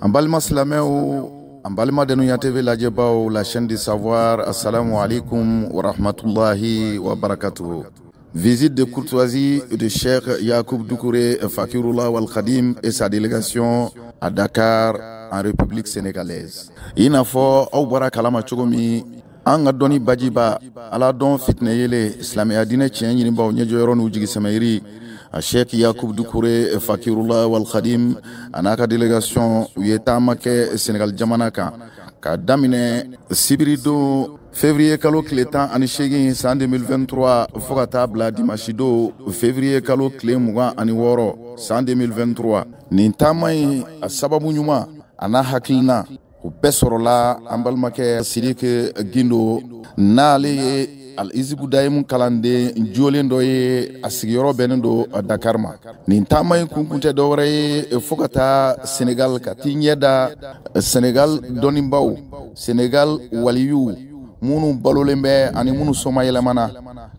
An ou silamɛmɛw TV TV, la ou la chaîne du asalamu Assalamu alaikum wa wa barakatuh Visite de courtoisie de sɛ Doucouré, fakirla Wal sadelikasiɔn et sa délégation à Dakar en République sénégalaise. kalama cogo min an ka bajiba ala fitne yele, slame adine tiɲɛ ɲinibaa ɲɛjɔyɔrɔ djigi Sheikh Yakub Dukure Fakirullah Wal Khadim a n'a ka délégation u ye taama Sénégal jamana kan k'a daminɛ sibiridon fevriye kalo tile tan ani segin san 2023 fɔɔ ka taa bila dimasido fevriye kalo kile mugan ani wɔɔrɔ san 2023 nin taama ɲi a sababu ɲuman a n'a hakilina o bɛɛ sɔrɔla an balimakɛ sidike gindo n'ale ye alizibudayi mun kalanden jolen dɔ ye a sigiyɔrɔ bɛnnen do dakar ma nin taama ye kunkun tɛ wɛrɛ ye fɔ ka taa senegal ka t'i ɲɛ da senegal dɔnibaw senegal waliyu minnu balolen bɛ ani minnu somayɛlɛmana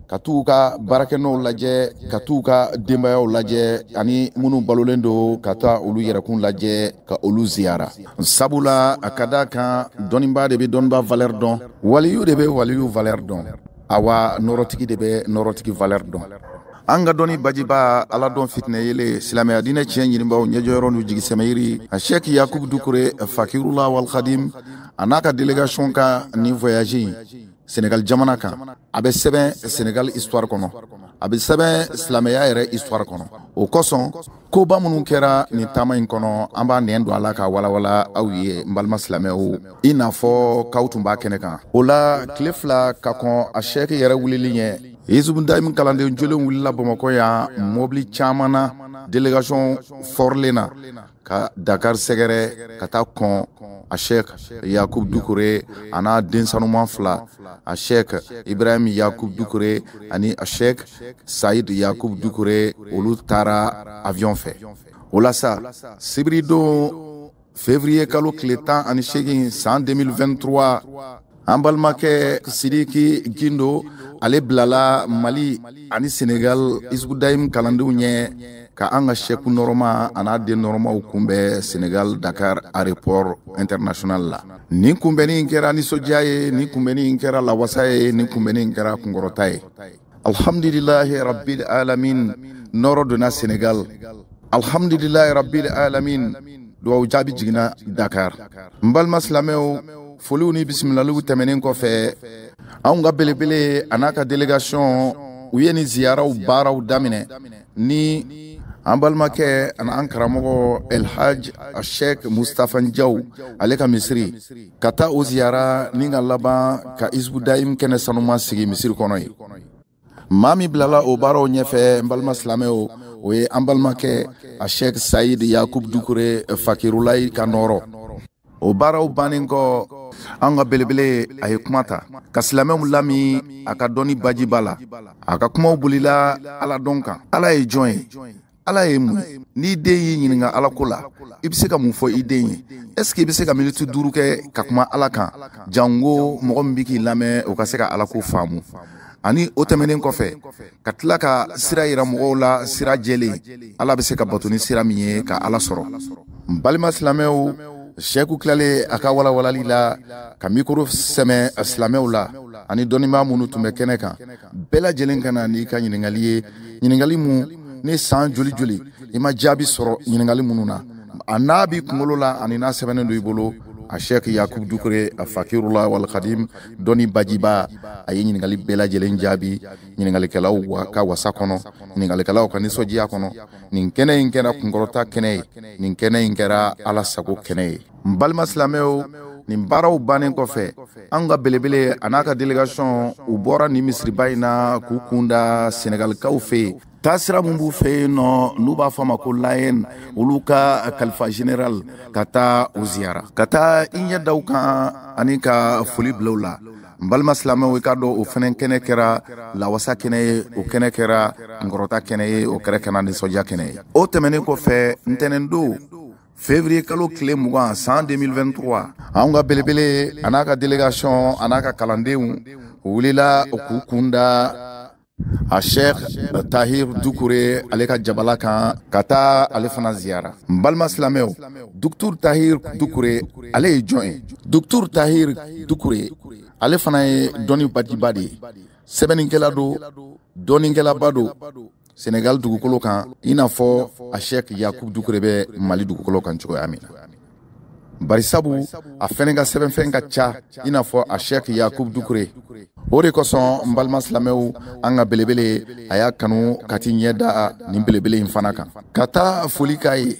ka t'u ka baarakɛnɔw lajɛ ka t'u ka denbayaw lajɛ ani minnu balolen do ka taa olu yɛrɛkun lajɛ ka olu ziyara sabula a ka daa kan dɔniba de be dɔniba valɛr dɔn waliyu de be waliyu valɛr dɔn awa nɔrɔtigi de bɛ nɔrɔtigi valɛr dɔn an ka dɔni bajiba ala dɔn fitinɛ yele silamɛya dinɛ tiɲɛ ɲinibaw ɲɛjɔyɔrɔ n'u jigisɛmɛyiri a shɛk yakubu dukure fakirula walhadim a n'a ka delegasiɔn ka nin voyaji senegal jamana kan a bɛ sɛbɛn senegal histoire kɔnɔ a bɛ sɛbɛn silamɛya yɛrɛ histoire kɔnɔ o kosɔn koba minnu kɛra nin taama ɲi kɔnɔ an b'a nɛn don a la ka walawala aw ye n balima silamɛw i n'a fɔ k'aw tun b'a kɛnɛ kan o la tile fila ka kɔn a sɛki yɛrɛ wulili ɲɛ yusuf kalanden jolen wulila bamakɔ yan mɔbili caman na delegasiɔn fɔrilen na ka dakar sɛgɛrɛ ka taa kɔn a shɛk yakub dukure an'a densanuman fila a shɛk ibrahim yakub dukure ani a shɛk said yakub dukure olu taara avion fɛ o la sa sibiri fevriye kalo tan ani segin saan 2023 an balimakɛ sidiki gindo ale bilala mali ani senegal isbudayim kalandenw ɲɛ ka an ka sɛku nɔrɔma a n'a den nɔrɔmaw kunbɛ senegal dakar aéroport international la nin kunbɛnni kɛra nisojiya ye nin kunbɛnni kɛra lawasa ye nin kunbɛnni kɛra kungɔrɔta ye alhamdulilahi rabilalamin alamin nɔrɔ donna senegal alhamdulilahi rabilalamin alamin jaabi jiginna dakar n balima silamɛw foliw ni bisimilaliw tɛmɛnin kɔfɛ anw ka belebele a n'a ka delegasiɔn u ye ni ziyaraw baaraw daminɛ ni an balimakɛ ani an karamɔgɔ elhaj ashek mustafan jaw ale ka misiri ka taa o ziyara ni ka laban ka isbu daim kɛnɛ sanuma sigi misiri kɔnɔ ye ma min bilala o baaraw ɲɛfɛ n balima silamɛw o ye an balimakɛ ashek sayid yakub dukure e fakirulayi ka nɔɔrɔ o baaraw bannin kɔ an ka belebele a ye kuma ta ka silamɛw lami a ka dɔnni bajiba la a ka kumaw bolila ala dɔn kan ala ye jɔn ye ala ye mun n'i den y'i ɲininga ko la i be se ka mun fɔ i den ye ɛseke i be se ka miniti duru kɛ ka kuma ala kan janko mɔgɔ min be k'i lamɛn o ka se ka ko faamu ani o tɛmɛnen kɔfɛ ka tila ka sira yira mɔgɔw la sira jɛlen ala be se ka bato ni sira min ye ka ala sɔrɔ n balima silamɛw sɛku klale a ka walawalali la ka mikro sɛmɛ silamɛw la ani dɔnniba minnu tun bɛ kɛnɛ kan bɛɛ lajɛlen ka na n'i ka ɲiningali ye ɲiningali mun ni san joli joli i ma jaabi sɔrɔ ɲiningali minnu na a n'a b'i kunkolo la ani n'a sɛbɛnnen do i bolo a sheikh yakub dukure a fakirula walkadim dɔni bajiba a ye ɲiningali bɛɛ lajɛlen jaabi ɲiningalikɛlaw wa, ka wasa kɔnɔ ɲiningalikɛlaw ka ninsɔndiya kɔnɔ nin kɛnɛ ɲi kɛra kunkɔrɔta kɛnɛ ye nin kɛnɛ ɲi kɛra ala sago kɛnɛ ye n balima silamɛw nin baaraw bannen kɔfɛ an ka belebele a n'a ka delegasiɔn u bɔra nin misiriba ɲi na k'u kunda da senegalikaw fɛ yen taasira mun b'u fɛ yen nɔ n'u b'a fɔ ma ko layen olu ka kalifa general ka taa u ziyara ka taa i ɲɛ daw kan ani ka foli bilaw la n balima silamɛw i k'a dɔ o fɛnɛ kɛnɛ kɛra lawasa kɛnɛ ye o kɛnɛ kɛra nkɔrɔta kɛnɛ ye o kɛrɛ kɛra ninsɔdiya kɛnɛ ye o tɛmɛnin kɔfɛ ntɛnɛn do fevriye kalo kile mugan san 2023 anw ka belebele a n'a ka delegasiɔn an'a ka kalandenw wulila k'u kun da a tahir dukure ale ka jabala kan ka taa ale fana ziyara tahir dukure ale ye jɔn tahir dukure ale fana ye dɔnni bajiba de ye sɛbɛnnikɛla do dɔnnikɛlaba do senegal dugukolo kan i n'a mali dugukolo kan barisabu a fɛnɛ ka sɛbɛnfɛn ka ca i n'a fɔ a shɛk yakub dukure o de kosɔn n balima silamɛw an ka belebele a y'a kanu kati ɲɛ da nin belebele yi fana kan ka taa foli k'a ye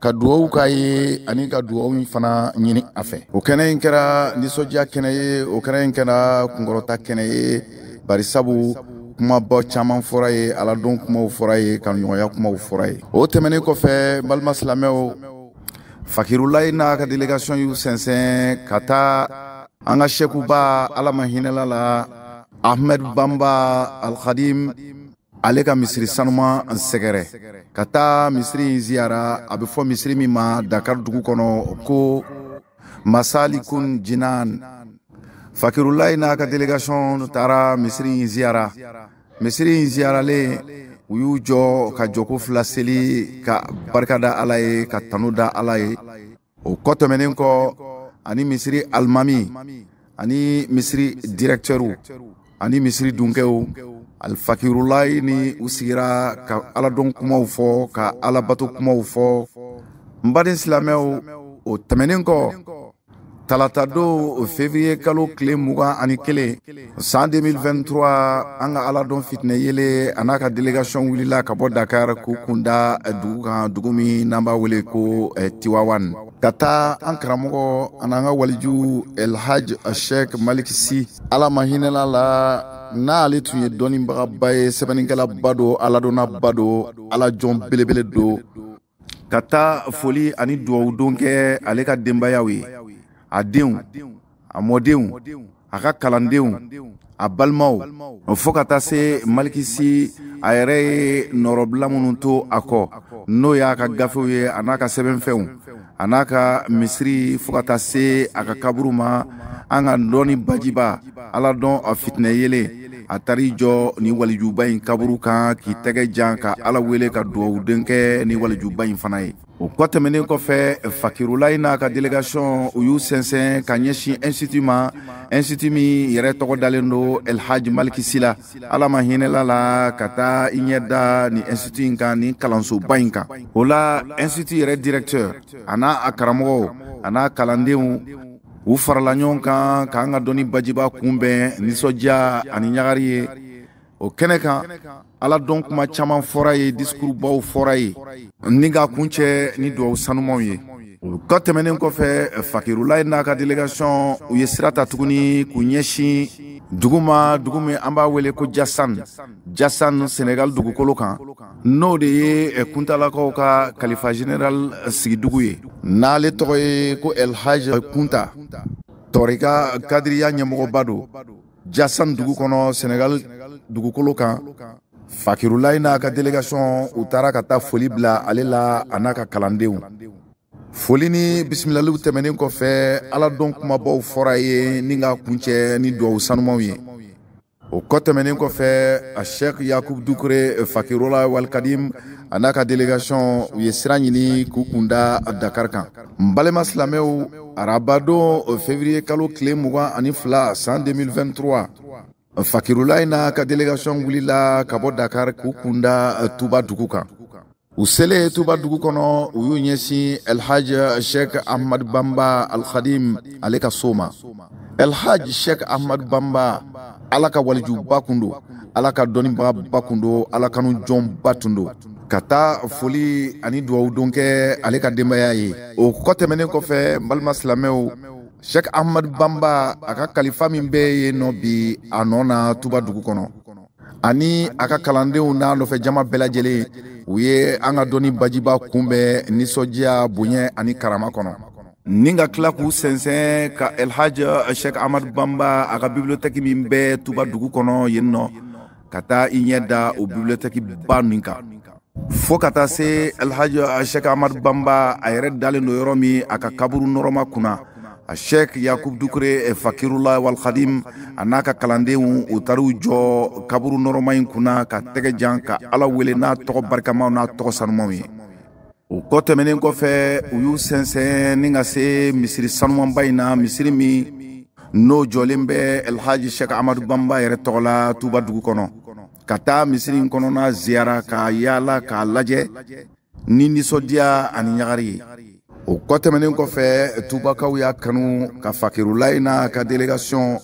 ka duwawu k'a ye ani ka duwaw yi fana ɲini a fɛ o kɛnɛ yi kɛra ninsɔdiya kɛnɛ ye o kɛnɛ yi kɛra kungɔrɔta kɛnɛ ye barisabu kumaba caaman fɔra ye aladon kumaw fɔra ye kanuɲɔgɔnya kumaw fɔra ye o tɛmɛnin kɔfɛ n balima silamɛw fakirulayi n'a ka delegation y'u sɛnsɛn ka taa an ka sɛkuba ala ma hinɛla la ahmɛd banba alkadim ale ka misiri sanuma n sɛgɛrɛ ka taa misiri in ziyara a be fɔ misiri min ma dakar dugu kɔnɔ ko masalikun jinan fakirulayi n'a ka delegation taara misiri in ziyara misiri in ziyaralen u y'u jɔ ka jɔko fila seli ka barika da ala ye ka tanu da ala ye o kɔtɛmɛnen kɔ ani misiri alimami ani misiri direktɛriw ani misiri dunkɛw alifakirulayi ni u sigira ka aladɔn kumaw fɔ ka alabato kumaw fɔ n baden silamɛw o tɛmɛnen kɔ talata do fevriye kalo tile muga ani kelen san 2023 an ka ala dɔn fitinɛ yele a n'a ka delegasiɔn wulila ka bɔ dakar k'u kunda dugu kan dugu min n'an b'a wele ko tiwawan ka taa an karamɔgɔ an'an ka waliju elhaj shek si ala ma hinɛla la n'ale tun ye dɔɔninbagaba ye sɛbɛnnikɛlaba do aladɔnnaba do ala jɔn belebele do ka taa foli ani duwawudon kɛ ale ka denbayaw ye a denw a mɔdenw a ka kalandenw a balimaw fɔɔ ka taa se malikisi a yɛrɛ ye nɔrɔbila minnu to a kɔ n'o y'a ka gafew ye a n'a ka sɛbɛnfɛnw a n'a ka misiri fɔɔ ka taa se a ka kaburu ma an ka dɔɔni bajiba ala dɔn a fitinɛ yelen a tari jɔ ni walijuba ɲi kaburu kan k'i tɛgɛ jan ka ala wele ka duwawuden denkɛ ni walijuba ɲi fana ye o kɔ kɔfɛ fakirulayi n'a ka delegasiɔn u y'u sɛnsɛn ka ɲɛsin institut ma institut min yɛrɛ tɔgɔ dalen do elhaji malikisi la ala ma hinɛla la ka taa i ɲɛ da ni institut in kan ni kalansoba ɲi kan o la institut yɛrɛ directɛr a n'a a karamɔgɔw a n'a kalandenw u farala ɲɔgɔn kan k'an ka dɔni bajiba kunbɛn nisɔdiya ani ɲagari ye o kɛnɛ kan ala dɔn kuma caaman fɔra ye baw fɔra ye ni ka kuncɛ ni duwawu sanumanw ye o ka tɛmɛnen kɔfɛ fakirulayi n'a ka delegation u ye sira ta tuguni k'u ɲɛsin dugu ma dugu min an b'a wele ko jasan jasan senegal dugukolo kan n'o de ye eh, kuntalakaw ka kalifa general eh, sigidugu ye n'ale tɔgɔ ye ko elhaj kunta tɔrika kadiriya ɲɛmɔgɔba do jasan dugu kɔnɔ senegal dugukolo kan fakirulayi n'a ka delegation u taara ka taa foli bila ale la a n'a ka kalandenw foli ni bisimilaliw tɛmɛnin kɔfɛ ala dɔn kumabaw fɔra ye ni ka kuncɛ ni duwawu sanumaw ye o kɔ tɛmɛnin kɔfɛ a shɛk yakub dukure fakirola walkadim a n'a ka delegasiɔn u ye sira ɲini k'u kunda dakar kan n balima silamɛw arabadon fevriye kalo tile mugan ani fila san 2023 fakirola yi n'a ka delegasiɔn wulila ka bɔ dakar k'u kunda tuba dugu kan u sele tuba dugu kɔnɔ u y'u ɲɛsin elhaj shɛk ahmad banba alhadim ale ka so ma elhaj shɛk ahmad banba ala ka walijuba kun do ala ka dɔnnibaga ba kun do ala kanu jɔn ba tun do ka taa foli ani duwawudon kɛ ale ka denbaya ye o kɔtɛmɛnen kɔfɛ n balima silamɛw shɛk ahmad banba a ka kalifa min be ye nɔ bi a nɔ na tuba dugu kɔnɔ ani a ka kalandenw n'a nɔfɛ jama bɛɛlajɛlen u ye an ka dɔnni bajiba kunbɛn nisɔndiya bonya ani karama kɔnɔ ni ka kila k'u sɛnsɛn ka elhaj shɛk amad banba a ka bibilotɛki min bɛɛ tuba dugu kɔnɔ yen nɔ ka taa i ɲɛ da o bibilotɛki ba min kan fɔɔ ka taa se elhaj shɛk amad banba a yɛrɛ dalen do yɔrɔ min a ka kaburu nɔrɔma kunna Sheikh Yakub Dukure Fakirullah wal Khadim a n'a ka kalandenw u taar'u jɔ kaburu nɔrɔma in kunna ka tɛgɛ jan ka ala wele n'a tɔgɔ barikamaw n'a tɔgɔ sanumaw ye u kɔ tɛmɛnen kɔfɛ u y'u sɛnsɛn ni ka se misiri sanumanba in na misiri min n'o jɔlen bɛ alhaji Sheikh Amadu Bamba yɛrɛ tɔgɔla Tuba dugu kɔnɔ ka taa misiri in kɔnɔna ziyara k'a yaala k'a lajɛ ni nisɔndiya ani ɲagari ye o kɔ tɛmɛnin kɔfɛ tubakaw y'a kanu ka fakirulayi n'a ka delegasiɔn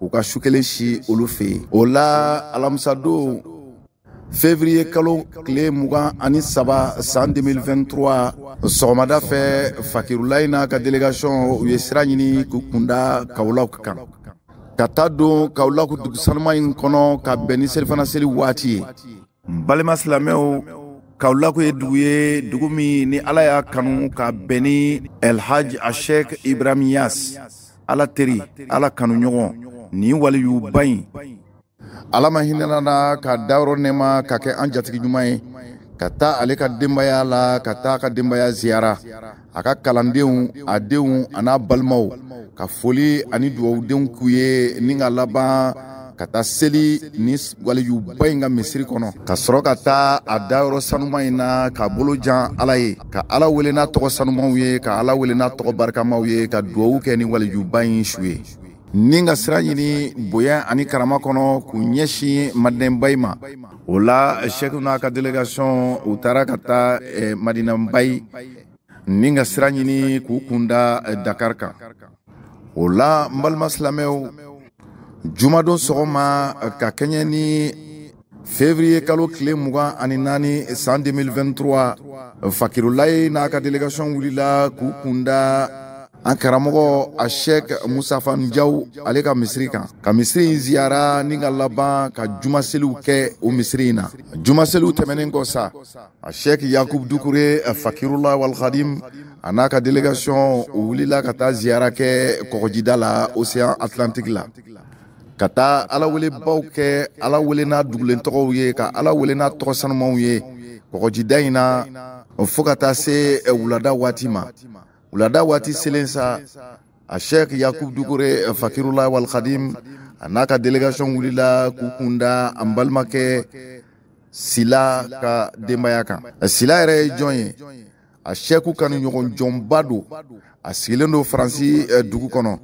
u ka su kelen si olu fɛ yen o la alamisadon fevriye kalo tile mugan ani saba san 2023 sɔgɔmada fɛ fakirulayi n'a ka delegasiɔn u ye sira ɲini k'u kunda kawulaw kan ka taa don kawulaku dugusanuma ɲi kɔnɔ ka bɛn ni selifana seli waati ye n balima silamɛw kawulako ye dugu ye dugu min ni ala y'a kanu ka bɛn ni elhaj ashek ibrahim yas ala teri ala kanuɲɔgɔn nin waliyuba ɲi ala ma hinɛnana ka dayɔrɔ nɛma ka kɛ an jatigi ɲuman ye ka taa ale ka denbaya la ka taa ka denbaya ziyara a ka kalandenw a denw a balimaw ka foli ani duwawudenw k'u ye ni ka laban ka taa seli ni waliyuba ɲi ka misiri kɔnɔ ka sɔrɔ ka taa a dayɔrɔ sanuman ɲi na ka bolojan jan ala ye ka ala wele n'a tɔgɔ sanumanw ye ka ala wele n'a tɔgɔ barikamaw ye ka duwawu kɛ ni waliyuba ɲi su ye ni ka sira ɲini bonya ani karama kɔnɔ k'u ɲɛsin madinɛba ma o la shɛkiw n'a ka delegasiɔn u taara ka taa eh, madinaba yi ni ka sira ɲini k'u kunda eh, dakar kan o la n balima silamɛw jumadon sɔgɔma ka kɛɲɛ ni fevriye kalo tile mugan ani nani san 2023 fakirulayi n'a ka delegasiɔn wulila k'u kunda an karamɔgɔ a shɛk musafan jaw ale ka misiri kan ka misiri in ziyara ni ka laban ka jumaseliw kɛ o misiri in na jumaseliw tɛmɛnin kɔ sa a shɛk yakub dukure fakirula walhadim a n'a ka delegasiɔn wulila ka taa ziyara kɛ kɔgɔjida la osean atlantike la ka taa ala kɛ ala wele n'a dugulen ye ka ala wele n'a tɔgɔ sanumaw ye kɔgɔjida ɲi na fɔɔ ka taa se wulada waati ma wulada waati selen sa a shɛk yakub dugure fakirula walhadim a n'a ka delegasiɔn wulila k'u kunda an balimakɛ sila ka denbaya kan sila yɛrɛ ye jɔn ye a shɛku kanu jɔnba don a sigilen do faransi dugu kɔnɔ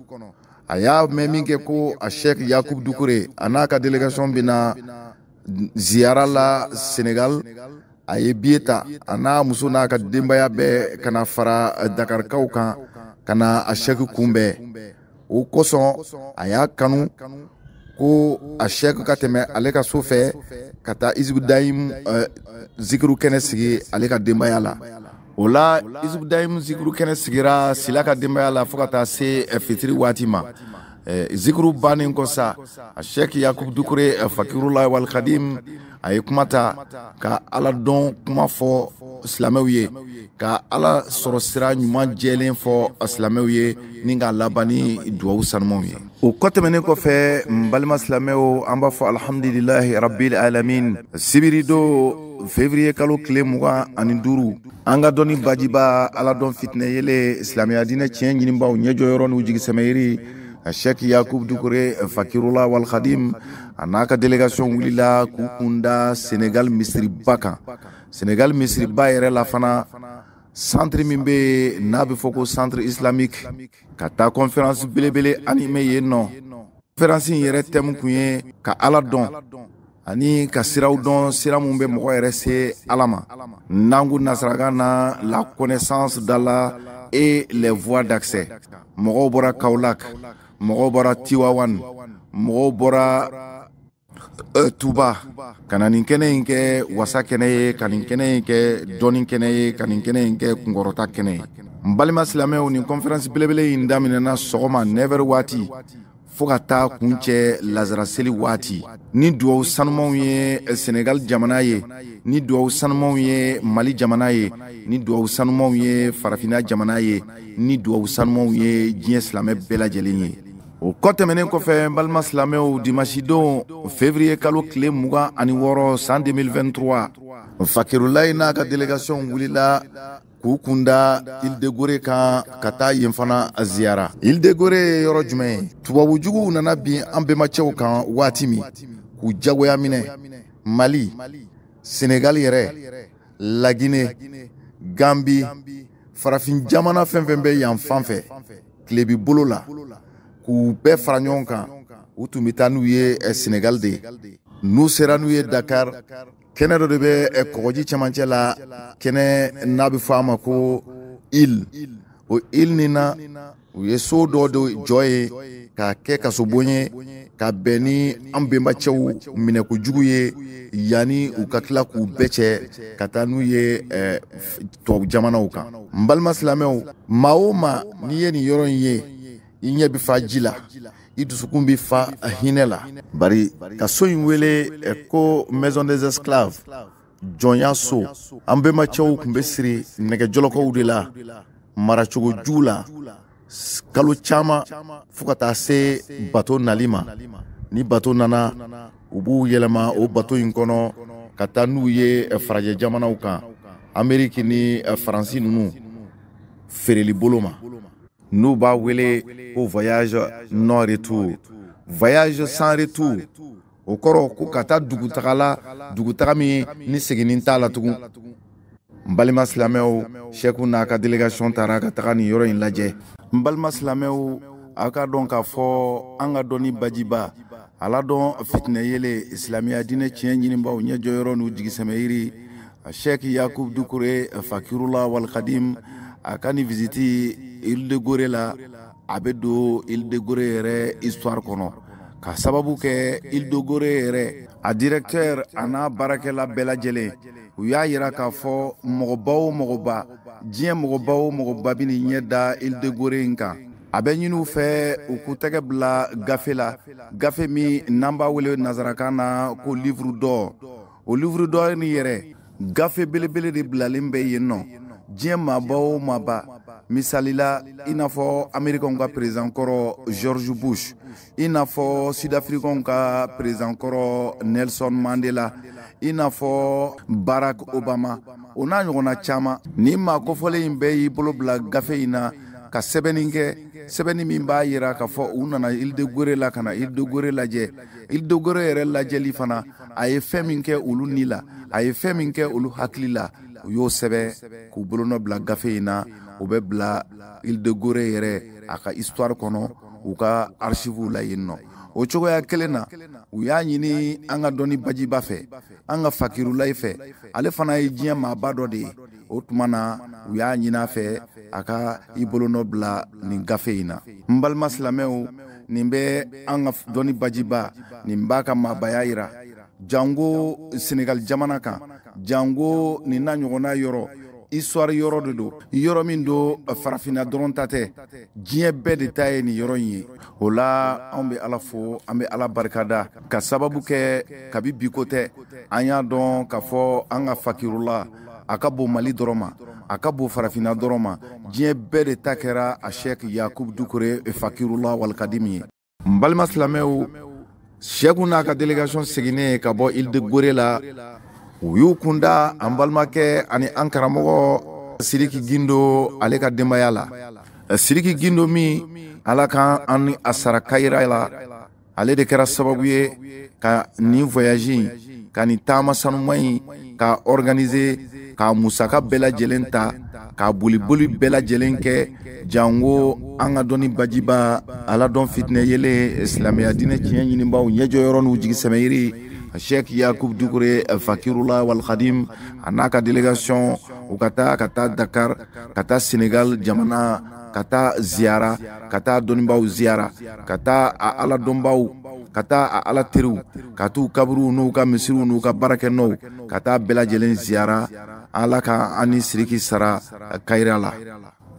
a y'a mɛn min kɛ ko a shɛk yakub dukure a n'a ka delegation bena ziyara la senegal a ye biye ta a n'a muso n'a ka denbaya bɛɛ kana fara dakarikaw kan ka na a shɛk kunbɛn o kosɔn a y'a kanu ko a shɛk ka tɛmɛ ale ka so fɛ ka taa isibudayim uh, zikiru kɛnɛ sigi ale ka denbaya la o la isubu dayimu zikuru kɛnɛ sigira sila ka denbaya la fɔɔ ka taa se fitiri waati ma Eh, zikuru banin kɔ sa a yakub dukure eh, fakirula walkadim a ye kuma ta ka ala dɔn kuma fɔ silamɛw ye ka ala sɔrɔ sira ɲuman jɛlen fɔ silamɛw ye ni k'a labani ni duwawu sanumaw ye o kɔtɛmɛnin kɔfɛ n balima silamɛw an b'a fɔ alhamdulilahi rabil alamin sibiri do fevriye kalo tile mugan ani duru an ka dɔnni bajiba ala dɔn fitinɛ yele silamɛya dinɛ tiɲɛ ɲinibaw ɲɛjɔyɔrɔ n'u jigisɛmɛyiri Cheikh Yakoub Doucouré, Fakiroula Wal Khadim a délégation wulila k'u kunda Sénégal Misri Baka, Sénégal Misri yɛrɛ la fana centre mimbé, bɛ foko centre islamique kata conférence belebele animé yen conférence in yɛrɛ thème ka aladon, ani ka siraw sira mumbe mo mɔgɔ alama, nangu Ala la connaissance d'Allah et les voies d'accès Moro bora Kaolack mɔgɔw bɔra tiwawan mɔgɔw bɔra eh, tuba ka na nin kɛnɛ ɲi kɛ wasa kɛnɛ ye ka nin kɛnɛ in kɛ dɔɔni kɛnɛ ye ka nin kɛnɛ ɲi kɛ kunkɔrɔta kɛnɛ ye n balima silamɛw nin kɔnferansi belebele ɲi daminɛna sɔgɔma nɛvɛri waati fɔɔ ka taa kun cɛ lazaraseli waati ni duwaw sanumaw ye eh, senegali jamana ye ni duwaw sanumanw ye mali jamana ye ni duwaw sanumanw ye farafina jamana ye ni duwaw sanumaw ye jiɲɛ silamɛ bɛɛ lajɛlen ye o kɔ tɛmɛnen kɔfɛ n balima silamɛw dimasidon fevriye kalo tile mugan ani wɔɔrɔ san 2023 fakirulayi n'a ka delegasiɔn wulila k'u kunda ildegore kan ka taa yen fana ziyara ildegore ye yɔrɔ jumɛn ye tubabujuguw nana bin an bɛmacɛw kan waati min k'u jagoya minɛ mali senegali yɛrɛ lagine ganbi farafin jamana fɛn fɛn bɛ yan fan fɛ tilebi bolo la k'u bɛɛ fara ɲɔgɔn kan u tun be taa n'u ye senegal de n'u sera n'u ye dakar kɛnɛ dɔ de bɛ kɔgɔji cɛmacɛ la kɛnɛ n'a be fɔ a ma ko il o il nin na u ye soo dɔ de jɔ ye k'a kɛ kasobon ye ka bɛn ni an benbacɛw minɛkojugu ye yani u ka tila k'u bɛɛ cɛ ka taa n'u ye tɔ jamanaw kan n balima silamɛw ma o ma n'i ye nin yɔrɔ ye i ɲɛ be fa ji la i dusukun be fa hinɛ la bari ka so in wele ko maison des esclaves jɔnya so an bɛnbacɛw tun bɛ siri nɛgɛjɔlɔkɔw de la maracogo juu la kalo caaman fɔɔ ka taa se bato nali ma ni bato nana u b'u yɛlɛma o bato ɲi kɔnɔ ka taa n'u ye farajɛ jamanaw kan ameriki ni e faransi nunu feereli bolo ma n'u b'a wele ko voyage non retour voyage sans retour o kɔrɔ ko ka taa dugutagala dugutaga min ni seginin t'a la tugun n balima silamɛw sɛku n'a ka delegasiɔn tara ka taga nin yɔrɔ ɲi lajɛ n balima silamɛw a ka dɔn k'a fɔ an ka dɔni bajiba ala dɔn fitinɛ yele silamiya dinɛ tiɲɛ ɲinibaw ɲɛ jɔyɔrɔ n'u jigisɛmɛyiri shɛk yakub dukure fakirula walkadim a ka ni visiti ile de gore la a bɛ don ile de gore yɛrɛ histoire kɔnɔ ka sababu kɛ ile de gore yɛrɛ a directeur a n'a baarakɛla bɛɛ lajɛlen u y'a yira k'a fɔ mɔgɔba o mɔgɔba diɲɛ mɔgɔba o mɔgɔba bɛ nin ɲɛ da ile de gore in kan a bɛ ɲini u fɛ u k'u tɛgɛ bila gafe la gafe min n'an b'a wele nazarakan na ko livre d'or o livre d'or nin yɛrɛ gafe belebele de bilalen bɛ yen nɔ diɲɛ maba o maba misalila i n'a fɔ amerikaw ka perezan kɔrɔ george bush i n'a fɔ sudafirikɛnw ka perezan kɔrɔ nelson mandela i n'a fɔ barak obama o n'a ɲɔgɔnna caaman nin ma kofɔlen ɲi bɛɛ y'i bolo bila gafe yi na ka sɛbɛnnin kɛ sɛbɛnni min b'a yira k'a fɔ u nana ildegore la ka na ildegore lajɛ ildegore yɛrɛ lajɛli fana a ye fɛɛn min kɛ olu ni la a ye fɛɛn min kɛ olu hakili la u y'o sɛbɛ k'u bolonɔ bila gafe in na u bɛ bila gore yɛrɛ a ka istwari kɔnɔ u ka arisivuw la yen nɔ o cogoya kelen na u y'a ɲini an ka dɔni bajiba fɛ an ka fakirulayi fɛ ale fana ye diɲɛ maaba dɔ de ye o tuma na u y'a ɲini a fɛ a ka i bolonɔ bila nin gafe yi na n balima silamɛw nin bɛ an ka dɔni bajiba nin b'a ka maabaya yira jango senegal jamana kan jango nin na ɲɔgɔnna yɔrɔ iswari yɔrɔ de do yɔrɔ min do farafina dɔrɔn ta tɛ diɲɛ bɛɛ de ta ye nin yɔrɔ in ye o la anw be ala fo an be ala barikada ka sababu kɛ kabi bi ko tɛ an y'a dɔn k'a fɔ an ka fakirula a ka bon mali dɔrɔn ma a ka bon farafina dɔrɔn ma diɲɛ bɛɛ de ta kɛra a shɛk yakub dukure e fakirula walikadimi ye n balima silamɛw shɛku n'a ka delegasiɔn segine ka bɔ ile de gore la u y'u kunda an balimakɛ ani an karamɔgɔ siriki gindo ale ka denbaya la siriki gindo min ala kan an ni a sara kayira la ale de kɛra sababu ye ka nin voyaji ka nin taama sanuman ɲi ka organize k'a musaka bɛɛ lajɛlen ta k'a boliboli bɛɛ lajɛlen kɛ jango an ka dɔni bajiba ala dɔn fitinɛ yele silamɛya dinɛ tiɲɛ ɲinibaw ɲɛjɔ yɔrɔ n'u jigi sɛmɛyiri sheikh yakub dukure fakirula Wal a n'a ka délégation u ka taa ka taa dakar ka taa senegal jamana ka taa ziyara ka ziara dɔnibaw ziyara ka taa a ala dɔnbaw ka taa a ala teriw ka t'u kaburuw n'u ka misiriw n'u ka baarakɛnɔw ka taa bɛlajɛlen ziyara ala ka an ni siriki sara kayira la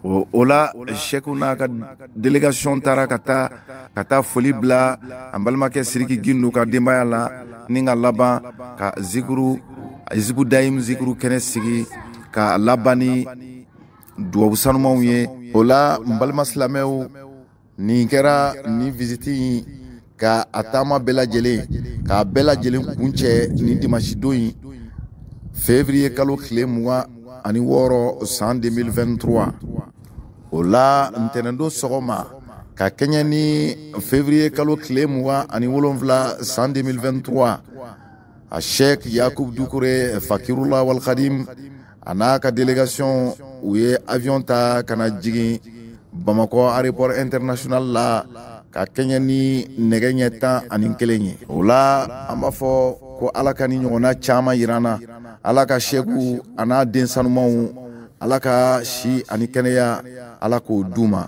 o la shɛkiw n'a ka delegasiɔn tara ka taa ka taa foli bila an balimakɛ siriki gindo ka denbaya la ni ka laban ka zikiru zikudayim zikiru kɛnɛ sigi ka laban ni dubabu sanumanw ye o la n balima silamɛw nin kɛra nin visiti ka a taama bɛɛ lajɛlen k'a bɛɛ lajɛlen kuncɛ nin dimasi don yi fevriye kalo tile muga ani wɔɔrɔ san 2023 o la ntɛnɛndon sɔgɔma ka kɛɲɛ ni fevriye kalo tile muga ani wolonfila san 2023 a shek yakub dukure fakirula walkadim a n'a ka delegasiyɔn u ye avion ta ka na jigin bamakɔ aéroport international la ka kɛɲɛ ni nɛgɛ ɲɛ tan ani kelen ye o la an b'a fɔ ko ala ka ni ɲɔgɔnna caaman yiranna ala ka sheku a n'a den sanumanw ala ka si ani kɛnɛya ala k'o d'u ma